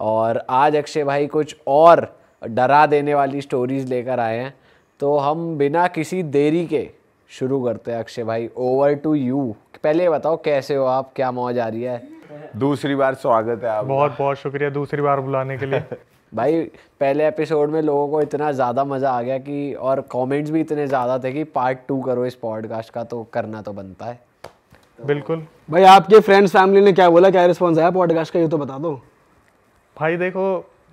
और आज अक्षय भाई कुछ और डरा देने वाली स्टोरीज लेकर आए हैं तो हम बिना किसी देरी के शुरू करते हैं अक्षय भाई ओवर टू यू पहले बताओ कैसे हो आप क्या मौज आ रही है दूसरी बार स्वागत है आप बहुत बहुत शुक्रिया दूसरी बार बुलाने के लिए भाई पहले एपिसोड में लोगों को इतना ज़्यादा मज़ा आ गया कि और कमेंट्स भी इतने ज़्यादा थे कि पार्ट टू करो इस पॉडकास्ट का तो करना तो बनता है बिल्कुल भाई आपके फ्रेंड्स फैमिली ने क्या बोला क्या रिस्पॉन्स आया पॉडकास्ट का ये तो बता दो भाई देखो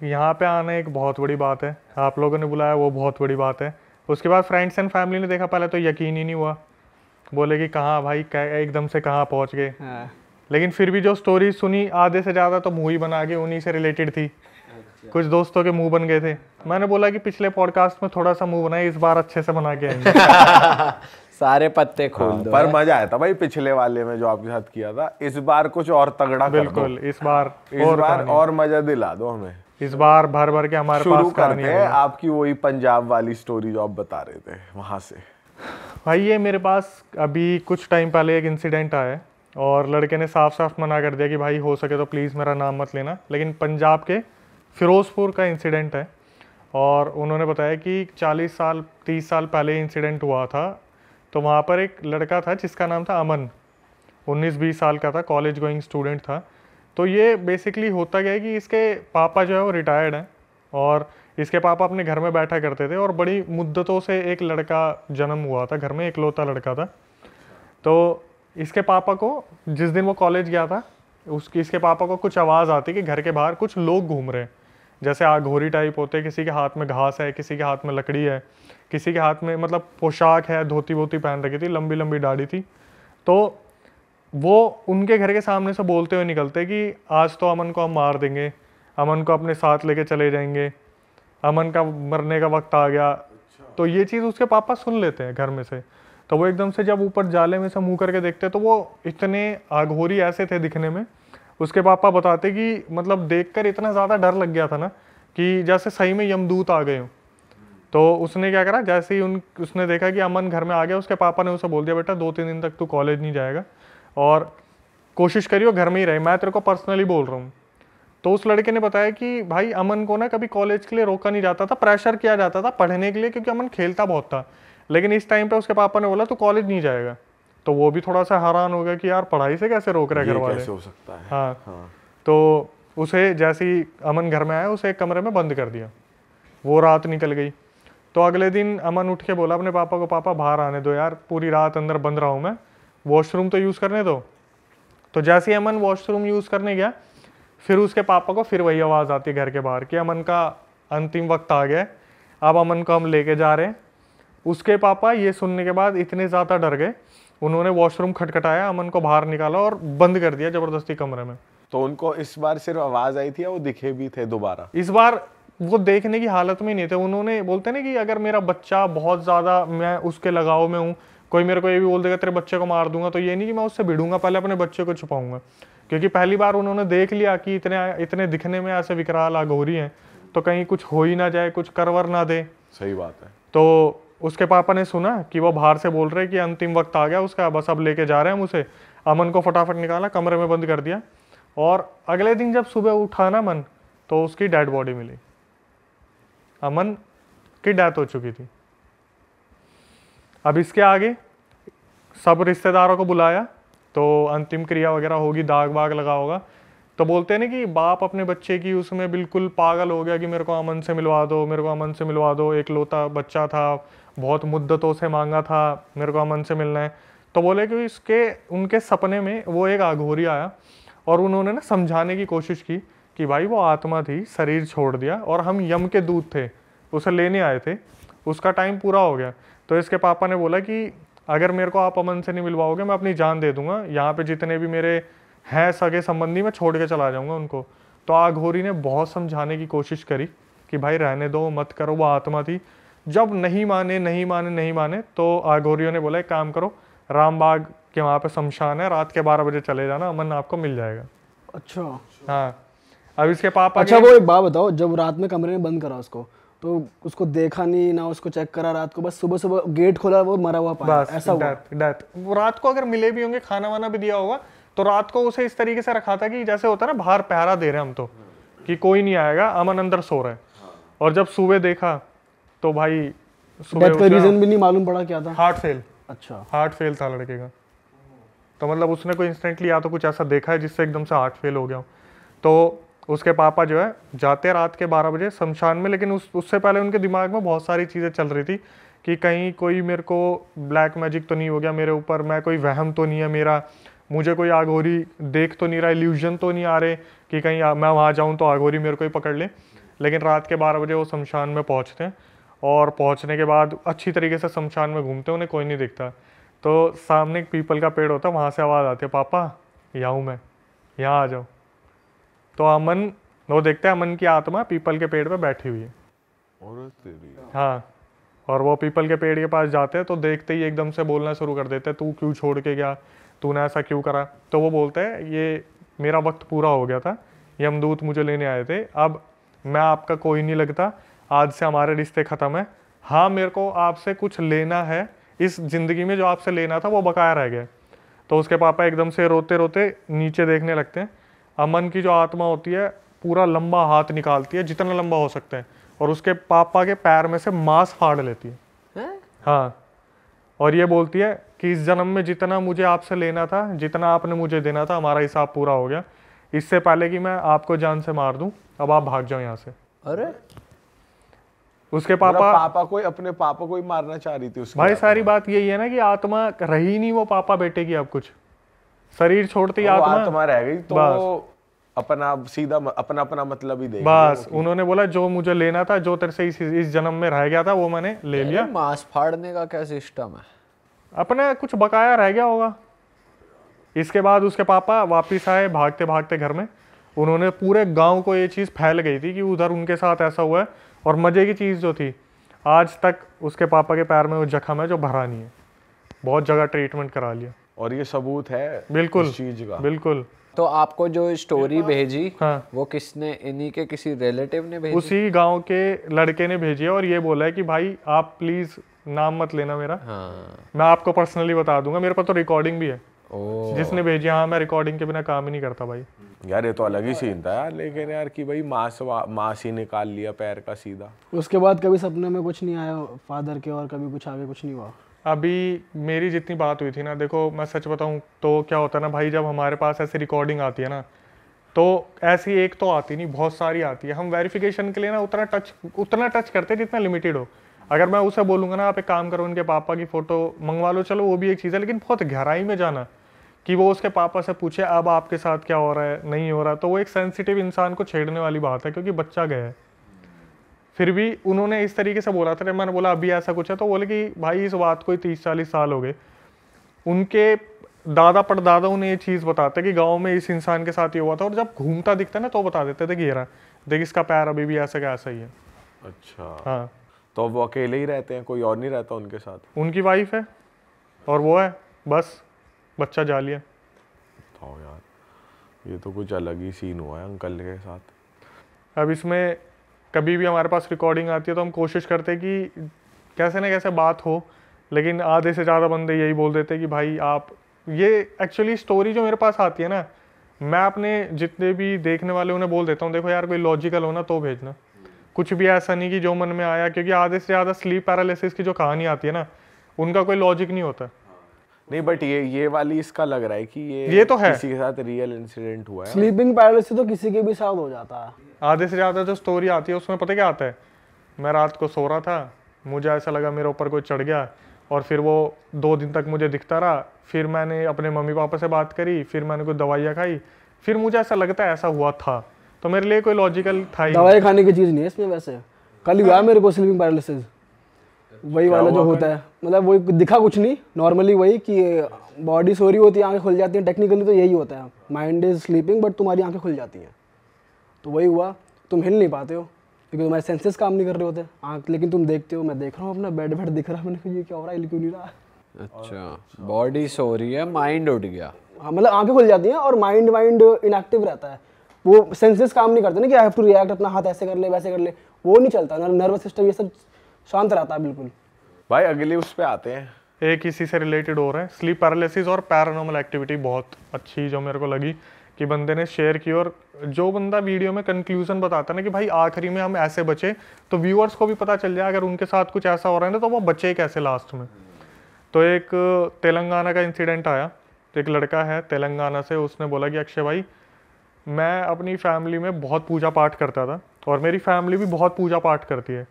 यहाँ पे आना एक बहुत बड़ी बात है आप लोगों ने बुलाया वो बहुत बड़ी बात है उसके बाद फ्रेंड्स एंड फैमिली ने देखा पहले तो यकीन ही नहीं हुआ बोले कि कहाँ भाई एकदम से कहाँ पहुँच गए हाँ। लेकिन फिर भी जो स्टोरी सुनी आधे से ज़्यादा तो मूवी बना के उन्हीं से रिलेटेड थी अच्छा। कुछ दोस्तों के मुंह बन गए थे मैंने बोला कि पिछले पॉडकास्ट में थोड़ा सा मुंह बनाया इस बार अच्छे से बना के सारे पत्ते खोल हाँ, दो पर मजा आया था भाई पिछले वाले में जो आपके साथ किया था इस बार कुछ और तगड़ा बिल्कुल इस बार इस और बार और मजा दिला दो हमें इस बार भर भर के हमारे शुरू पास करते हैं आपकी वही पंजाब वाली स्टोरी जो आप बता रहे थे वहां से भाई ये मेरे पास अभी कुछ टाइम पहले एक इंसिडेंट आया और लड़के ने साफ साफ मना कर दिया कि भाई हो सके तो प्लीज़ मेरा नाम मत लेना लेकिन पंजाब के फिरोज़पुर का इंसिडेंट है और उन्होंने बताया कि 40 साल 30 साल पहले इंसिडेंट हुआ था तो वहाँ पर एक लड़का था जिसका नाम था अमन 19-20 साल का था कॉलेज गोइंग स्टूडेंट था तो ये बेसिकली होता गया कि इसके पापा जो है वो रिटायर्ड हैं और इसके पापा अपने घर में बैठा करते थे और बड़ी मुद्दतों से एक लड़का जन्म हुआ था घर में इकलौता लड़का था तो इसके पापा को जिस दिन वो कॉलेज गया था उसकी इसके पापा को कुछ आवाज़ आती कि घर के बाहर कुछ लोग घूम रहे हैं जैसे आघोरी टाइप होते किसी के हाथ में घास है किसी के हाथ में लकड़ी है किसी के हाथ में मतलब पोशाक है धोती वोती पहन रखी थी लंबी लंबी दाढ़ी थी तो वो उनके घर के सामने से बोलते हुए निकलते कि आज तो अमन को हम मार देंगे अमन को अपने साथ लेके चले जाएंगे अमन का मरने का वक्त आ गया अच्छा। तो ये चीज़ उसके पापा सुन लेते हैं घर में से तो वो एकदम से जब ऊपर जाले में से मुँह करके देखते तो वो इतने आघोरी ऐसे थे दिखने में उसके पापा बताते कि मतलब देखकर इतना ज़्यादा डर लग गया था ना कि जैसे सही में यमदूत आ गए हूँ तो उसने क्या करा जैसे ही उन उसने देखा कि अमन घर में आ गया उसके पापा ने उसे बोल दिया बेटा दो तीन दिन तक तू कॉलेज नहीं जाएगा और कोशिश करियो घर में ही रहे मैं तेरे को पर्सनली बोल रहा हूँ तो उस लड़के ने बताया कि भाई अमन को ना कभी कॉलेज के लिए रोका नहीं जाता था प्रेशर किया जाता था पढ़ने के लिए क्योंकि अमन खेलता बहुत था लेकिन इस टाइम पे उसके पापा ने बोला तो कॉलेज नहीं जाएगा तो वो भी थोड़ा सा हैरान हो गया कि यार पढ़ाई से कैसे रोक रहे घर वाले हो सकता है हाँ, हाँ। तो उसे जैसे ही अमन घर में आया उसे एक कमरे में बंद कर दिया वो रात निकल गई तो अगले दिन अमन उठ के बोला अपने पापा को पापा बाहर आने दो यार पूरी रात अंदर बंद रहा हूँ मैं वॉशरूम तो यूज़ करने दो तो जैसे ही अमन वॉशरूम यूज़ करने गया फिर उसके पापा को फिर वही आवाज़ आती घर के बाहर कि अमन का अंतिम वक्त आ गया अब अमन को हम लेके जा रहे हैं उसके पापा ये सुनने के बाद इतने ज़्यादा डर गए उन्होंने वॉशरूम खटखटाया अमन को बाहर निकाला और बंद कर दिया ज़बरदस्ती कमरे में तो उनको इस बार सिर्फ आवाज़ आई थी या वो दिखे भी थे दोबारा इस बार वो देखने की हालत में नहीं थे उन्होंने बोलते ना कि अगर मेरा बच्चा बहुत ज़्यादा मैं उसके लगाव में हूँ कोई मेरे को ये भी बोल देगा तेरे बच्चे को मार दूंगा तो ये नहीं कि मैं उससे भिड़ूंगा पहले अपने बच्चे को छुपाऊंगा क्योंकि पहली बार उन्होंने देख लिया कि इतने इतने दिखने में ऐसे विकराल आगोरी हैं तो कहीं कुछ हो ही ना जाए कुछ करवर ना दे सही बात है तो उसके पापा ने सुना कि वो बाहर से बोल रहे कि अंतिम वक्त आ गया उसका बस अब लेके जा रहे हैं उसे अमन को फटाफट निकाला कमरे में बंद कर दिया और अगले दिन जब सुबह उठा ना मन तो उसकी डेड बॉडी मिली अमन की डेथ हो चुकी थी अब इसके आगे सब रिश्तेदारों को बुलाया तो अंतिम क्रिया वगैरह होगी दाग वाग लगा होगा तो बोलते हैं ना कि बाप अपने बच्चे की उसमें बिल्कुल पागल हो गया कि मेरे को अमन से मिलवा दो मेरे को अमन से मिलवा दो एक लोता बच्चा था बहुत मुद्दतों से मांगा था मेरे को अमन से मिलना है तो बोले कि इसके उनके सपने में वो एक आघोरी आया और उन्होंने ना समझाने की कोशिश की कि भाई वो आत्मा थी शरीर छोड़ दिया और हम यम के दूत थे उसे लेने आए थे उसका टाइम पूरा हो गया तो इसके पापा ने बोला कि अगर मेरे को आप अमन से नहीं मिलवाओगे मैं अपनी जान दे दूंगा यहाँ पे जितने भी मेरे हैं सगे संबंधी मैं छोड़ के चला जाऊँगा उनको तो आघोरी ने बहुत समझाने की कोशिश करी कि भाई रहने दो मत करो वो आत्मा थी जब नहीं माने नहीं माने नहीं माने तो आघोरियों ने बोला एक काम करो रामबाग के वहाँ पे शमशान है रात के बारह बजे चले जाना अमन आपको मिल जाएगा अच्छा हाँ अब इसके पापा अच्छा वो एक बात बताओ जब रात में कमरे में बंद करा उसको तो उसको देखा नहीं ना उसको चेक करा रात को बस सुबह सुबह गेट खोला वो मरा हुआ पाया ऐसा डेथ डेथ वो रात को अगर मिले भी होंगे खाना वाना भी दिया होगा तो रात को उसे इस तरीके से रखा था कि जैसे होता है ना बाहर पहरा दे रहे हम तो कि कोई नहीं आएगा अमन अंदर सो रहे और जब सुबह देखा तो भाई सुबह रीजन भी नहीं मालूम पड़ा क्या था हार्ट फेल अच्छा हार्ट फेल था लड़के का तो मतलब उसने कोई इंस्टेंटली या तो कुछ ऐसा देखा है जिससे एकदम से हार्ट फेल हो गया तो उसके पापा जो है जाते रात के बारह बजे शमशान में लेकिन उस उससे पहले उनके दिमाग में बहुत सारी चीज़ें चल रही थी कि कहीं कोई मेरे को ब्लैक मैजिक तो नहीं हो गया मेरे ऊपर मैं कोई वहम तो नहीं है मेरा मुझे कोई आगोरी देख तो नहीं रहा इल्यूजन तो नहीं आ रहे कि कहीं मैं वहाँ जाऊँ तो आगोरी मेरे को ही पकड़ लें लेकिन रात के बारह बजे वो शमशान में पहुँचते हैं और पहुँचने के बाद अच्छी तरीके से शमशान में घूमते हैं उन्हें कोई नहीं दिखता तो सामने एक पीपल का पेड़ होता है वहाँ से आवाज़ आती है पापा यहाँ मैं यहाँ आ जाऊँ तो अमन वो देखते हैं अमन की आत्मा पीपल के पेड़ पे बैठी हुई है हाँ और वो पीपल के पेड़ के पास जाते हैं तो देखते ही एकदम से बोलना शुरू कर देते हैं तू क्यों छोड़ के गया तूने ऐसा क्यों करा तो वो बोलते हैं ये मेरा वक्त पूरा हो गया था यमदूत मुझे लेने आए थे अब मैं आपका कोई नहीं लगता आज से हमारे रिश्ते ख़त्म है हाँ मेरे को आपसे कुछ लेना है इस ज़िंदगी में जो आपसे लेना था वो बकाया रह गया तो उसके पापा एकदम से रोते रोते नीचे देखने लगते हैं मन की जो आत्मा होती है पूरा लंबा हाथ निकालती है जितना लंबा हो सकता है और उसके पापा के पैर में से मांस फाड़ लेती है, हाँ और ये बोलती है कि इस जन्म में जितना मुझे आपसे लेना था जितना आपने मुझे देना था हमारा हिसाब पूरा हो गया इससे पहले कि मैं आपको जान से मार दूं अब आप भाग जाओ यहाँ से अरे उसके पापा पापा को अपने पापा को ही मारना चाह रही थी उसकी भाई सारी बात यही है ना कि आत्मा रही नहीं वो पापा बेटे की अब कुछ शरीर छोड़ती आत्मा आत्मा रह गई तो बस अपना सीधा अपना अपना मतलब ही देगा बस उन्होंने बोला जो मुझे लेना था जो तेरे से इस, इस जन्म में रह गया था वो मैंने ले लिया मांस फाड़ने का क्या सिस्टम है अपना कुछ बकाया रह गया होगा इसके बाद उसके पापा वापस आए भागते भागते घर में उन्होंने पूरे गांव को ये चीज़ फैल गई थी कि उधर उनके साथ ऐसा हुआ है और मज़े की चीज़ जो थी आज तक उसके पापा के पैर में वो जख्म है जो भरा नहीं है बहुत जगह ट्रीटमेंट करा लिया और ये सबूत है बिल्कुल चीज का बिल्कुल तो आपको जो स्टोरी भेजी हाँ। वो किसने इन्हीं के किसी रिलेटिव ने भेजी उसी गांव के लड़के ने भेजी है और ये बोला है कि भाई आप प्लीज नाम मत लेना मेरा हाँ। मैं आपको पर्सनली बता दूंगा मेरे पास तो रिकॉर्डिंग भी है जिसने भेजी हाँ मैं रिकॉर्डिंग के बिना काम ही नहीं करता भाई यार ये तो अलग ही सीन था यार लेकिन यार कि भाई मास मास ही निकाल लिया पैर का सीधा उसके बाद कभी सपने में कुछ नहीं आया फादर के और कभी कुछ आगे कुछ नहीं हुआ अभी मेरी जितनी बात हुई थी ना देखो मैं सच बताऊँ तो क्या होता है ना भाई जब हमारे पास ऐसी रिकॉर्डिंग आती है ना तो ऐसी एक तो आती नहीं बहुत सारी आती है हम वेरिफिकेशन के लिए ना उतना टच उतना टच करते जितना लिमिटेड हो अगर मैं उसे बोलूँगा ना आप एक काम करो उनके पापा की फ़ोटो मंगवा लो चलो वो भी एक चीज़ है लेकिन बहुत गहराई में जाना कि वो उसके पापा से पूछे अब आपके साथ क्या हो रहा है नहीं हो रहा तो वो एक सेंसिटिव इंसान को छेड़ने वाली बात है क्योंकि बच्चा गया है फिर भी उन्होंने इस तरीके से बोला था मैंने बोला अभी ऐसा कुछ है तो बोले कि भाई इस बात को ही तीस चालीस साल हो गए उनके दादा परदादा उन्हें ये चीज़ बताते कि गांव में इस इंसान के साथ ये हुआ था और जब घूमता दिखता ना तो बता देते थे घेरा देख इसका पैर अभी भी ऐसा कैसा ही है अच्छा हाँ तो वो अकेले ही रहते हैं कोई और नहीं रहता उनके साथ उनकी वाइफ है और वो है बस बच्चा जाली है तो यार ये तो कुछ अलग ही सीन हुआ है अंकल के साथ अब इसमें कभी भी हमारे पास रिकॉर्डिंग आती है तो हम कोशिश करते हैं कि कैसे ना कैसे बात हो लेकिन आधे से ज़्यादा बंदे यही बोल देते हैं कि भाई आप ये एक्चुअली स्टोरी जो मेरे पास आती है ना मैं अपने जितने भी देखने वाले उन्हें बोल देता हूँ देखो यार कोई लॉजिकल हो ना तो भेजना कुछ भी ऐसा नहीं कि जो मन में आया क्योंकि आधे से ज़्यादा स्लीप पैरालिसिस की जो कहानी आती है ना उनका कोई लॉजिक नहीं होता नहीं बट ये ये वाली इसका लग रहा है कि ये ये तो है किसी के साथ रियल इंसिडेंट हुआ है स्लीपिंग पैरालिसिस तो किसी के भी साथ हो जाता है आधे से ज़्यादा जो स्टोरी आती है उसमें पता क्या आता है मैं रात को सो रहा था मुझे ऐसा लगा मेरे ऊपर कोई चढ़ गया और फिर वो दो दिन तक मुझे दिखता रहा फिर मैंने अपने मम्मी पापा से बात करी फिर मैंने कुछ दवाइयाँ खाई फिर मुझे ऐसा लगता है ऐसा हुआ था तो मेरे लिए कोई लॉजिकल था ही दवाई खाने की चीज़ नहीं है इसमें वैसे कल हुआ मेरे को स्लीपिंग पैरालिसिस वही वाला जो होता है मतलब वही दिखा कुछ नहीं नॉर्मली वही कि बॉडी सोरी होती है आंखें खुल जाती हैं टेक्निकली तो यही होता है माइंड इज स्लीपिंग बट तुम्हारी आंखें खुल जाती हैं तो वही हुआ तुम हिल नहीं पाते हो क्योंकि तुम्हारे सेंसेस काम नहीं कर रहे होते आँख लेकिन तुम देखते हो मैं देख रहा हूँ अपना बेड बेड दिख रहा है मैंने ये क्या हो रहा है हिल क्यों नहीं रहा अच्छा बॉडी सो रही है माइंड उठ गया हाँ मतलब आंखें खुल जाती हैं और माइंड माइंड इनएक्टिव रहता है वो सेंसेस काम नहीं करते ना कि आई हैव टू रिएक्ट अपना हाथ ऐसे कर ले वैसे कर ले वो नहीं चलता नर्वस सिस्टम ये सब शांत रहता है बिल्कुल भाई अगले उस पर आते हैं एक इसी से रिलेटेड और है स्लीप पैरालिसिस और पैरानोमल एक्टिविटी बहुत अच्छी जो मेरे को लगी कि बंदे ने शेयर की और जो बंदा वीडियो में कंक्लूजन बताता ना कि भाई आखिरी में हम ऐसे बचे तो व्यूअर्स को भी पता चल जाए अगर उनके साथ कुछ ऐसा हो रहा है ना तो वो बचे कैसे लास्ट में तो एक तेलंगाना का इंसिडेंट आया तो एक लड़का है तेलंगाना से उसने बोला कि अक्षय भाई मैं अपनी फैमिली में बहुत पूजा पाठ करता था और मेरी फैमिली भी बहुत पूजा पाठ करती है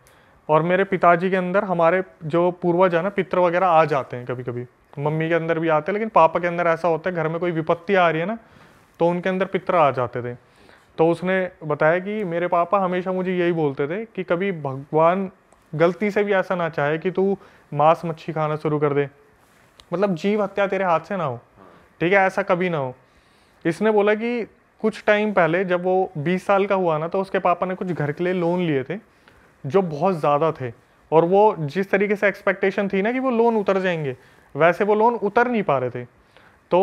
और मेरे पिताजी के अंदर हमारे जो पूर्वज है ना पितर वगैरह आ जाते हैं कभी कभी मम्मी के अंदर भी आते हैं लेकिन पापा के अंदर ऐसा होता है घर में कोई विपत्ति आ रही है ना तो उनके अंदर पितर आ जाते थे तो उसने बताया कि मेरे पापा हमेशा मुझे यही बोलते थे कि कभी भगवान गलती से भी ऐसा ना चाहे कि तू मांस मच्छी खाना शुरू कर दे मतलब जीव हत्या तेरे हाथ से ना हो ठीक है ऐसा कभी ना हो इसने बोला कि कुछ टाइम पहले जब वो 20 साल का हुआ ना तो उसके पापा ने कुछ घर के लिए लोन लिए थे जो बहुत ज़्यादा थे और वो जिस तरीके से एक्सपेक्टेशन थी ना कि वो लोन उतर जाएंगे वैसे वो लोन उतर नहीं पा रहे थे तो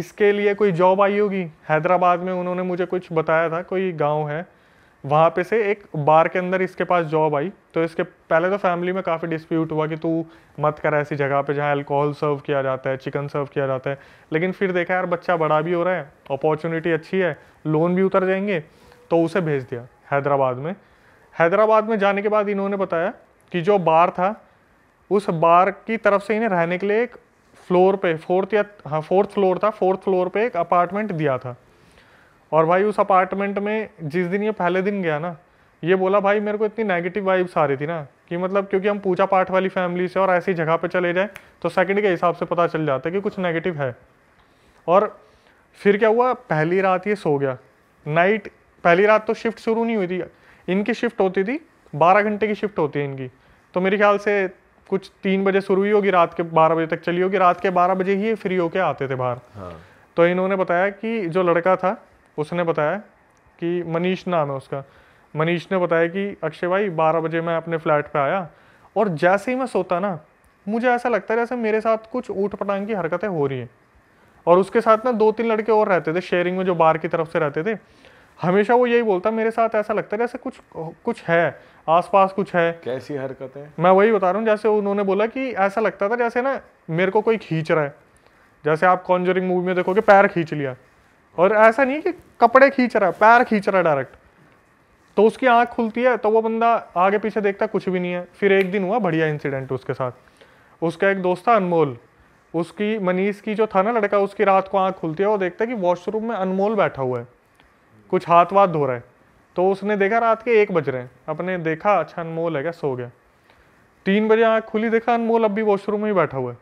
इसके लिए कोई जॉब आई होगी हैदराबाद में उन्होंने मुझे कुछ बताया था कोई गांव है वहाँ पे से एक बार के अंदर इसके पास जॉब आई तो इसके पहले तो फैमिली में काफ़ी डिस्प्यूट हुआ कि तू मत कर ऐसी जगह पे जहाँ अल्कोहल सर्व किया जाता है चिकन सर्व किया जाता है लेकिन फिर देखा यार बच्चा बड़ा भी हो रहा है अपॉर्चुनिटी अच्छी है लोन भी उतर जाएंगे तो उसे भेज दिया हैदराबाद में हैदराबाद में जाने के बाद इन्होंने बताया कि जो बार था उस बार की तरफ से इन्हें रहने के लिए एक फ्लोर पे फोर्थ या हाँ फोर्थ फ्लोर था फोर्थ फ्लोर पे एक अपार्टमेंट दिया था और भाई उस अपार्टमेंट में जिस दिन ये पहले दिन गया ना ये बोला भाई मेरे को इतनी नेगेटिव वाइब्स आ रही थी ना कि मतलब क्योंकि हम पूजा पाठ वाली फैमिली से और ऐसी जगह पे चले जाएं तो सेकंड के हिसाब से पता चल जाता है कि कुछ नेगेटिव है और फिर क्या हुआ पहली रात ये सो गया नाइट पहली रात तो शिफ्ट शुरू नहीं हुई थी इनकी शिफ्ट होती थी बारह घंटे की शिफ्ट होती है इनकी तो मेरे ख्याल से कुछ तीन बजे शुरू ही होगी रात के बारह बजे तक चली होगी रात के बारह बजे ही फ्री होके आते थे बाहर हाँ। तो इन्होंने बताया कि जो लड़का था उसने बताया कि मनीष नाम है उसका मनीष ने बताया कि अक्षय भाई बारह बजे मैं अपने फ्लैट पे आया और जैसे ही मैं सोता ना मुझे ऐसा लगता है जैसे मेरे साथ कुछ ऊट पटांग की हरकतें हो रही है और उसके साथ ना दो तीन लड़के और रहते थे शेयरिंग में जो बाहर की तरफ से रहते थे हमेशा वो यही बोलता मेरे साथ ऐसा लगता है जैसे कुछ कुछ है आसपास कुछ है कैसी हरकत है मैं वही बता रहा हूँ जैसे उन्होंने बोला कि ऐसा लगता था जैसे ना मेरे को कोई खींच रहा है जैसे आप कॉन्जरिंग मूवी में देखोगे पैर खींच लिया और ऐसा नहीं कि कपड़े खींच रहा है पैर खींच रहा है डायरेक्ट तो उसकी आँख खुलती है तो वो बंदा आगे पीछे देखता कुछ भी नहीं है फिर एक दिन हुआ बढ़िया इंसिडेंट उसके साथ उसका एक दोस्त था अनमोल उसकी मनीष की जो था ना लड़का उसकी रात को आँख खुलती है वो देखता है कि वॉशरूम में अनमोल बैठा हुआ है कुछ हाथ वाथ धो रहा है तो उसने देखा रात के एक बज रहे हैं अपने देखा अच्छा अनमोल है क्या सो गया तीन बजे आँख खुली देखा अनमोल अब भी वॉशरूम में ही बैठा हुआ है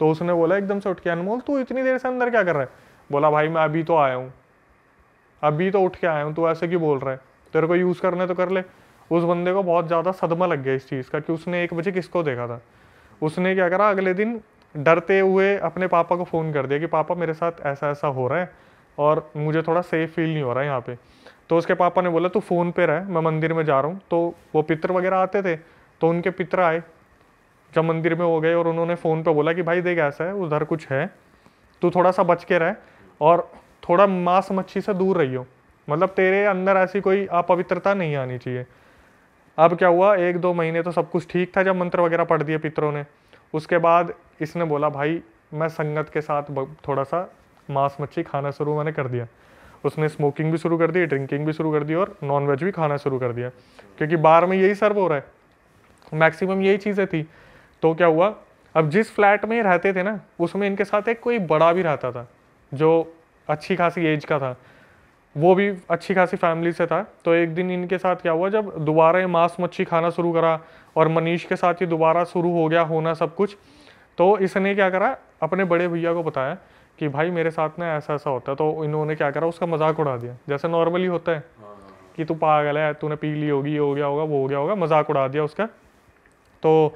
तो उसने बोला एकदम से उठ के अनमोल तू इतनी देर से अंदर क्या कर रहा है बोला भाई मैं अभी तो आया हूँ अभी तो उठ के आया हूँ तू ऐसे क्यों बोल रहा है तेरे को यूज़ करना तो कर ले उस बंदे को बहुत ज़्यादा सदमा लग गया इस चीज़ का कि उसने एक बजे किसको देखा था उसने क्या करा अगले दिन डरते हुए अपने पापा को फ़ोन कर दिया कि पापा मेरे साथ ऐसा ऐसा हो रहा है और मुझे थोड़ा सेफ फील नहीं हो रहा है यहाँ पे तो उसके पापा ने बोला तू फ़ोन पे रह मैं मंदिर में जा रहा हूँ तो वो पितर वगैरह आते थे तो उनके पितर आए जब मंदिर में हो गए और उन्होंने फ़ोन पे बोला कि भाई देख ऐसा है उधर कुछ है तू थोड़ा सा बच के रह और थोड़ा मांस मच्छी से दूर रहियो मतलब तेरे अंदर ऐसी कोई अपवित्रता नहीं आनी चाहिए अब क्या हुआ एक दो महीने तो सब कुछ ठीक था जब मंत्र वगैरह पढ़ दिए पितरों ने उसके बाद इसने बोला भाई मैं संगत के साथ थोड़ा सा मांस मच्छी खाना शुरू मैंने कर दिया उसने स्मोकिंग भी शुरू कर दी ड्रिंकिंग भी शुरू कर दी और नॉन वेज भी खाना शुरू कर दिया क्योंकि बार में यही सर्व हो रहा है मैक्सिमम यही चीज़ें थी तो क्या हुआ अब जिस फ्लैट में रहते थे ना उसमें इनके साथ एक कोई बड़ा भी रहता था जो अच्छी खासी एज का था वो भी अच्छी खासी फैमिली से था तो एक दिन इनके साथ क्या हुआ जब दोबारा ये मांस मच्छी खाना शुरू करा और मनीष के साथ ये दोबारा शुरू हो गया होना सब कुछ तो इसने क्या करा अपने बड़े भैया को बताया कि भाई मेरे साथ ना ऐसा ऐसा होता है तो इन्होंने क्या करा उसका मजाक उड़ा दिया जैसे नॉर्मली होता है हाँ, हाँ, हाँ। कि तू पागल है तूने पी ली होगी ये हो गया होगा वो हो गया होगा मजाक उड़ा दिया उसका तो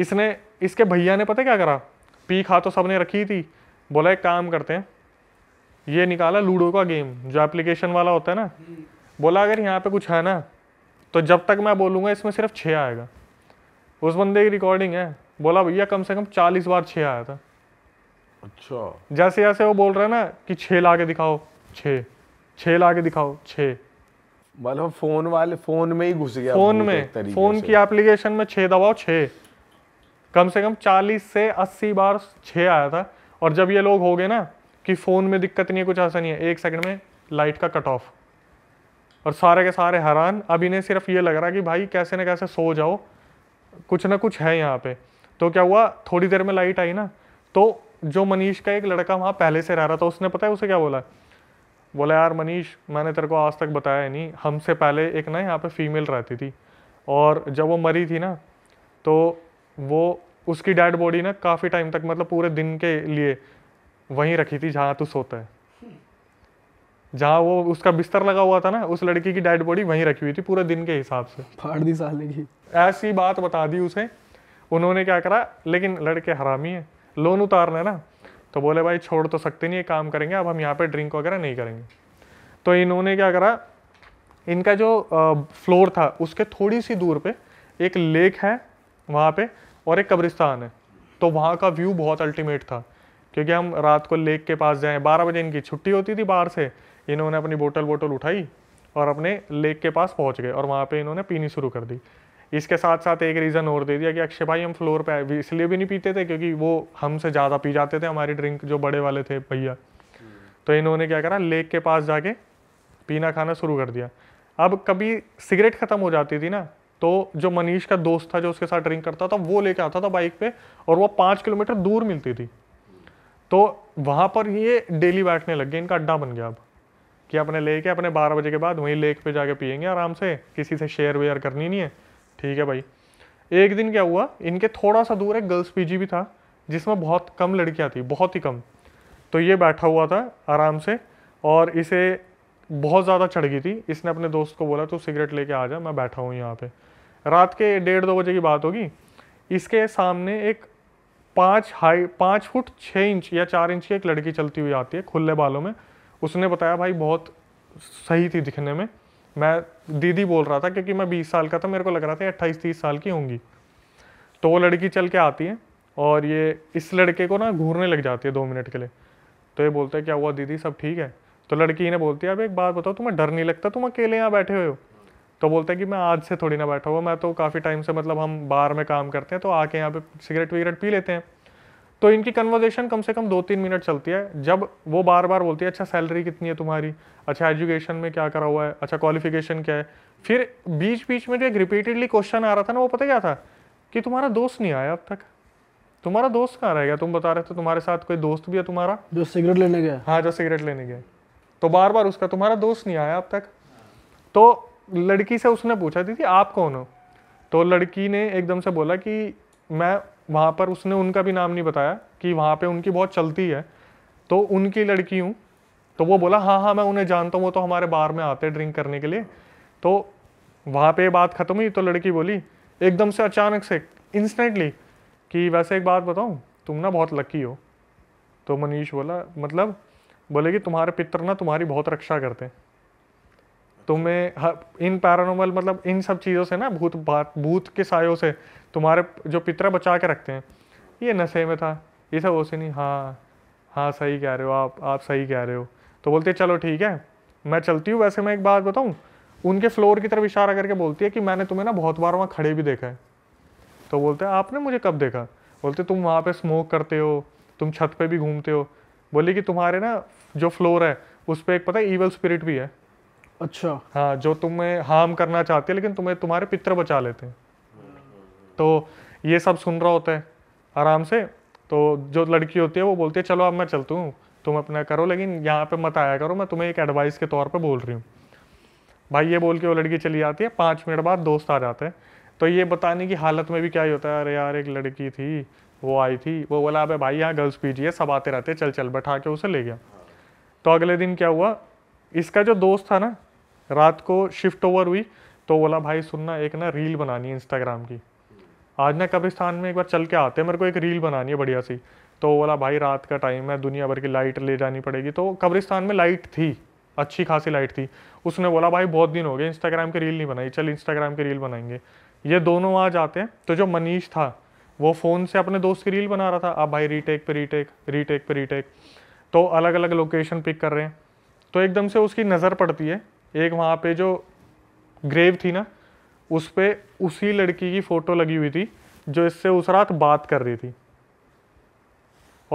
इसने इसके भैया ने पता क्या करा पी खा तो सबने रखी थी बोला एक काम करते हैं ये निकाला लूडो का गेम जो एप्लीकेशन वाला होता है ना हम्म। बोला अगर यहाँ पे कुछ है ना तो जब तक मैं बोलूँगा इसमें सिर्फ छः आएगा उस बंदे की रिकॉर्डिंग है बोला भैया कम से कम चालीस बार छः आया था अच्छा जैसे जैसे वो बोल रहा है ना कि छः ला के दिखाओ छे छः ला के दिखाओ छे मतलब फोन वाले फोन में ही घुस गया फोन में फोन की एप्लीकेशन में छे दबाओ छे कम से कम चालीस से अस्सी बार छे आया था और जब ये लोग हो गए ना कि फ़ोन में दिक्कत नहीं है कुछ ऐसा नहीं है एक सेकंड में लाइट का कट ऑफ और सारे के सारे हैरान अब इन्हें सिर्फ ये लग रहा कि भाई कैसे ना कैसे सो जाओ कुछ ना कुछ है यहाँ पे तो क्या हुआ थोड़ी देर में लाइट आई ना तो जो मनीष का एक लड़का वहाँ पहले से रह रहा था उसने पता है उसे क्या बोला बोला यार मनीष मैंने तेरे को आज तक बताया नहीं हमसे पहले एक ना यहाँ पे फीमेल रहती थी और जब वो मरी थी ना तो वो उसकी डेड बॉडी ना काफ़ी टाइम तक मतलब पूरे दिन के लिए वहीं रखी थी जहाँ तू सोता है जहाँ वो उसका बिस्तर लगा हुआ था ना उस लड़की की डेड बॉडी वहीं रखी हुई थी पूरे दिन के हिसाब से फाड़ दी साले की ऐसी बात बता दी उसे उन्होंने क्या करा लेकिन लड़के हरामी है लोन उतारना है ना तो बोले भाई छोड़ तो सकते नहीं ये काम करेंगे अब हम यहाँ पे ड्रिंक वगैरह नहीं करेंगे तो इन्होंने क्या करा इनका जो फ्लोर था उसके थोड़ी सी दूर पे एक लेक है वहाँ पे और एक कब्रिस्तान है तो वहाँ का व्यू बहुत अल्टीमेट था क्योंकि हम रात को लेक के पास जाएँ बारह बजे इनकी छुट्टी होती थी बाहर से इन्होंने अपनी बोटल वोटल उठाई और अपने लेक के पास पहुँच गए और वहाँ पर इन्होंने पीनी शुरू कर दी इसके साथ साथ एक रीज़न और दे दिया कि अक्षय भाई हम फ्लोर पे भी इसलिए भी नहीं पीते थे क्योंकि वो हमसे ज़्यादा पी जाते थे हमारी ड्रिंक जो बड़े वाले थे भैया तो इन्होंने क्या करा लेक के पास जाके पीना खाना शुरू कर दिया अब कभी सिगरेट ख़त्म हो जाती थी ना तो जो मनीष का दोस्त था जो उसके साथ ड्रिंक करता था वो लेके आता था बाइक पे और वो पाँच किलोमीटर दूर मिलती थी तो वहाँ पर ये डेली बैठने लग गए इनका अड्डा बन गया अब कि अपने लेके अपने बारह बजे के बाद वहीं लेक पे जाके पियेंगे आराम से किसी से शेयर वेयर करनी नहीं है ठीक है भाई एक दिन क्या हुआ इनके थोड़ा सा दूर एक गर्ल्स पीजी भी था जिसमें बहुत कम लड़कियाँ थी बहुत ही कम तो ये बैठा हुआ था आराम से और इसे बहुत ज़्यादा चढ़ गई थी इसने अपने दोस्त को बोला तू सिगरेट लेके आ जा मैं बैठा हूँ यहाँ पे रात के डेढ़ दो बजे की बात होगी इसके सामने एक पाँच हाई पाँच फुट छः इंच या चार इंच की एक लड़की चलती हुई आती है खुले बालों में उसने बताया भाई बहुत सही थी दिखने में मैं दीदी बोल रहा था क्योंकि मैं बीस साल का था मेरे को लग रहा था अट्ठाईस तीस साल की होंगी तो वो लड़की चल के आती है और ये इस लड़के को ना घूरने लग जाती है दो मिनट के लिए तो ये बोलता है क्या हुआ दीदी सब ठीक है तो लड़की ने बोलती है अब एक बात बताओ तुम्हें डर नहीं लगता तुम अकेले यहाँ बैठे हुए हो तो बोलता है कि मैं आज से थोड़ी ना बैठा हुआ मैं तो काफ़ी टाइम से मतलब हम बार में काम करते हैं तो आके यहाँ पे सिगरेट विगरेट पी लेते हैं तो इनकी कन्वर्जेशन कम से कम दो तीन मिनट चलती है जब वो बार बार बोलती है अच्छा सैलरी कितनी है तुम्हारी अच्छा एजुकेशन में क्या करा हुआ है अच्छा क्वालिफिकेशन क्या है फिर बीच बीच में जो एक रिपीटेडली क्वेश्चन आ रहा था ना वो पता क्या था कि तुम्हारा दोस्त नहीं आया अब तक तुम्हारा दोस्त कहाँ रह गया तुम बता रहे थे तुम्हारे साथ कोई दोस्त भी है तुम्हारा जो सिगरेट लेने गया हाँ जो सिगरेट लेने गया तो बार बार उसका तुम्हारा दोस्त नहीं आया अब तक तो लड़की से उसने पूछा दीदी आप कौन हो तो लड़की ने एकदम से बोला कि मैं वहाँ पर उसने उनका भी नाम नहीं बताया कि वहाँ पे उनकी बहुत चलती है तो उनकी लड़की हूँ तो वो बोला हाँ हाँ मैं उन्हें जानता हूँ वो तो हमारे बार में आते ड्रिंक करने के लिए तो वहाँ पे बात ख़त्म हुई तो लड़की बोली एकदम से अचानक से इंस्टेंटली कि वैसे एक बात बताऊँ तुम ना बहुत लकी हो तो मनीष बोला मतलब बोले कि तुम्हारे पितर ना तुम्हारी बहुत रक्षा करते हैं तुम्हें इन पैरानोमल मतलब इन सब चीज़ों से ना भूत बात भूत के सायों से तुम्हारे जो पितरा बचा के रखते हैं ये नशे में था ये सब उसे नहीं हाँ हाँ सही कह रहे हो आप आप सही कह रहे हो तो बोलते चलो ठीक है मैं चलती हूँ वैसे मैं एक बात बताऊँ उनके फ्लोर की तरफ इशारा करके बोलती है कि मैंने तुम्हें ना बहुत बार वहाँ खड़े भी देखा है तो बोलते हैं आपने मुझे कब देखा बोलते तुम वहाँ पे स्मोक करते हो तुम छत पे भी घूमते हो बोले कि तुम्हारे ना जो फ्लोर है उस पर एक पता है ईवल स्पिरिट भी है अच्छा हाँ जो तुम्हें हार्म करना चाहते हैं लेकिन तुम्हें तुम्हारे पितर बचा लेते हैं तो ये सब सुन रहा होता है आराम से तो जो लड़की होती है वो बोलती है चलो अब मैं चलती हूँ तुम अपना करो लेकिन यहाँ पे मत आया करो मैं तुम्हें एक एडवाइस के तौर पर बोल रही हूँ भाई ये बोल के वो लड़की चली जाती है पाँच मिनट बाद दोस्त आ जाते हैं तो ये बताने की हालत में भी क्या ही होता है अरे यार एक लड़की थी वो आई थी वो बोला अबे भाई यहाँ गर्ल्स पीजिए सब आते रहते चल चल बैठा के उसे ले गया तो अगले दिन क्या हुआ इसका जो दोस्त था ना रात को शिफ्ट ओवर हुई तो बोला भाई सुनना एक ना रील बनानी है इंस्टाग्राम की आज ना कब्रिस्तान में एक बार चल के आते हैं मेरे को एक रील बनानी है बढ़िया सी तो बोला भाई रात का टाइम है दुनिया भर की लाइट ले जानी पड़ेगी तो कब्रिस्तान में लाइट थी अच्छी खासी लाइट थी उसने बोला भाई बहुत दिन हो गए इंस्टाग्राम की रील नहीं बनाई चल इंस्टाग्राम की रील बनाएंगे ये दोनों आज आते हैं तो जो मनीष था वो फ़ोन से अपने दोस्त की रील बना रहा था अब भाई रीटेक पे रीटेक रीटेक पे रीटेक तो अलग अलग लोकेशन पिक कर रहे हैं तो एकदम से उसकी नज़र पड़ती है एक वहाँ पे जो ग्रेव थी ना उस पर उसी लड़की की फ़ोटो लगी हुई थी जो इससे उस रात बात कर रही थी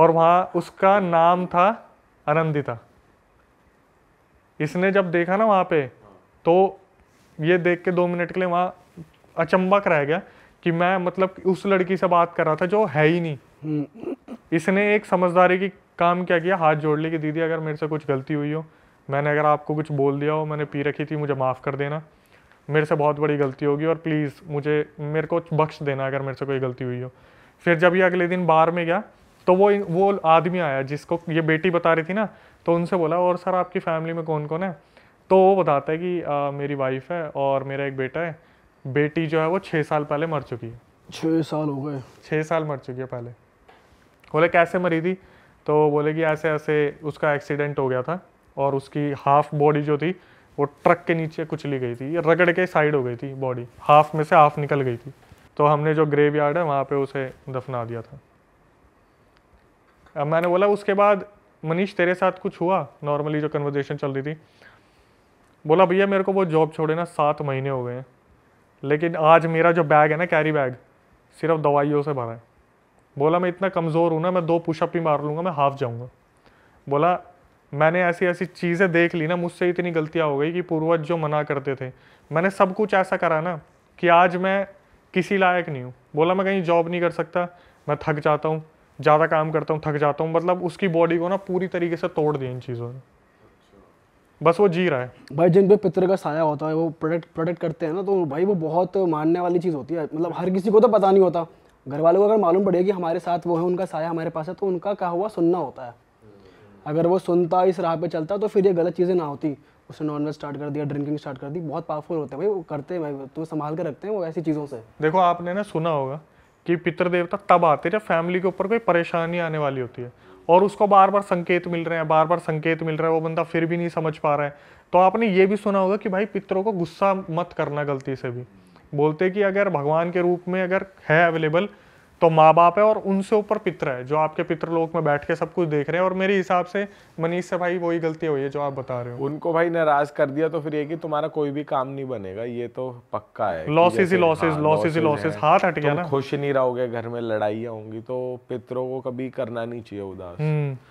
और वहाँ उसका नाम था आनंदिता इसने जब देखा ना वहाँ पे तो ये देख के दो मिनट के लिए वहाँ अचंबक रह गया कि मैं मतलब उस लड़की से बात कर रहा था जो है ही नहीं हम्म। इसने एक समझदारी की काम क्या किया हाथ जोड़ ली कि दीदी अगर मेरे से कुछ गलती हुई हो मैंने अगर आपको कुछ बोल दिया हो मैंने पी रखी थी मुझे माफ़ कर देना मेरे से बहुत बड़ी गलती होगी और प्लीज़ मुझे मेरे को बख्श देना अगर मेरे से कोई गलती हुई हो फिर जब ये अगले दिन बार में गया तो वो वो आदमी आया जिसको ये बेटी बता रही थी ना तो उनसे बोला और सर आपकी फैमिली में कौन कौन है तो वो बताता है कि आ, मेरी वाइफ है और मेरा एक बेटा है बेटी जो है वो छः साल पहले मर चुकी है छः साल हो गए छः साल मर चुकी है पहले बोले कैसे मरी थी तो बोले कि ऐसे ऐसे उसका एक्सीडेंट हो गया था और उसकी हाफ बॉडी जो थी वो ट्रक के नीचे कुचली गई थी रगड़ के साइड हो गई थी बॉडी हाफ में से हाफ निकल गई थी तो हमने जो ग्रेव यार्ड है वहाँ पे उसे दफना दिया था अब मैंने बोला उसके बाद मनीष तेरे साथ कुछ हुआ नॉर्मली जो कन्वर्जेशन चल रही थी बोला भैया मेरे को वो जॉब छोड़े ना सात महीने हो गए हैं लेकिन आज मेरा जो बैग है ना कैरी बैग सिर्फ दवाइयों से भरा है बोला मैं इतना कमज़ोर हूँ ना मैं दो पुशअप ही मार लूँगा मैं हाफ जाऊँगा बोला मैंने ऐसी ऐसी चीज़ें देख ली ना मुझसे इतनी गलतियाँ हो गई कि पूर्वज जो मना करते थे मैंने सब कुछ ऐसा करा ना कि आज मैं किसी लायक नहीं हूँ बोला मैं कहीं जॉब नहीं कर सकता मैं थक जाता हूँ ज़्यादा काम करता हूँ थक जाता हूँ मतलब उसकी बॉडी को ना पूरी तरीके से तोड़ दिया इन चीज़ों ने बस वो जी रहा है भाई जिन पे पितर का साया होता है वो प्रोडक्ट प्रोडक्ट करते हैं ना तो भाई वो बहुत मानने वाली चीज़ होती है मतलब हर किसी को तो पता नहीं होता घर वालों को अगर मालूम पड़ेगा कि हमारे साथ वो है उनका साया हमारे पास है तो उनका कहा हुआ सुनना होता है अगर वो सुनता इस राह पे चलता तो फिर ये गलत चीज़ें ना होती उसने नॉनवेज स्टार्ट कर दिया ड्रिंकिंग स्टार्ट कर दी बहुत पावरफुल होते हैं भाई वो करते हैं भाई तुम्हें तो संभाल कर रखते हैं वो ऐसी चीज़ों से देखो आपने ना सुना होगा कि पितर देवता तब आते हैं जब फैमिली के ऊपर कोई परेशानी आने वाली होती है और उसको बार बार संकेत मिल रहे हैं बार बार संकेत मिल रहा है वो बंदा फिर भी नहीं समझ पा रहा है तो आपने ये भी सुना होगा कि भाई पितरों को गुस्सा मत करना गलती से भी बोलते कि अगर भगवान के रूप में अगर है अवेलेबल तो माँ बाप है और उनसे ऊपर पित्र है जो आपके पितृलोक में बैठ के सब कुछ देख रहे हैं और मेरे हिसाब से मनीष से भाई वही गलती हुई है जो आप बता रहे हो उनको भाई नाराज कर दिया तो फिर ये कि तुम्हारा कोई भी काम नहीं बनेगा ये तो पक्का है लॉसेज ही लॉसेज लॉसेज हाँ, ही लॉसेज हाथ हट गया ना खुश नहीं रहोगे घर में लड़ाइया होंगी तो पितरों को कभी करना नहीं चाहिए उदास हम्म।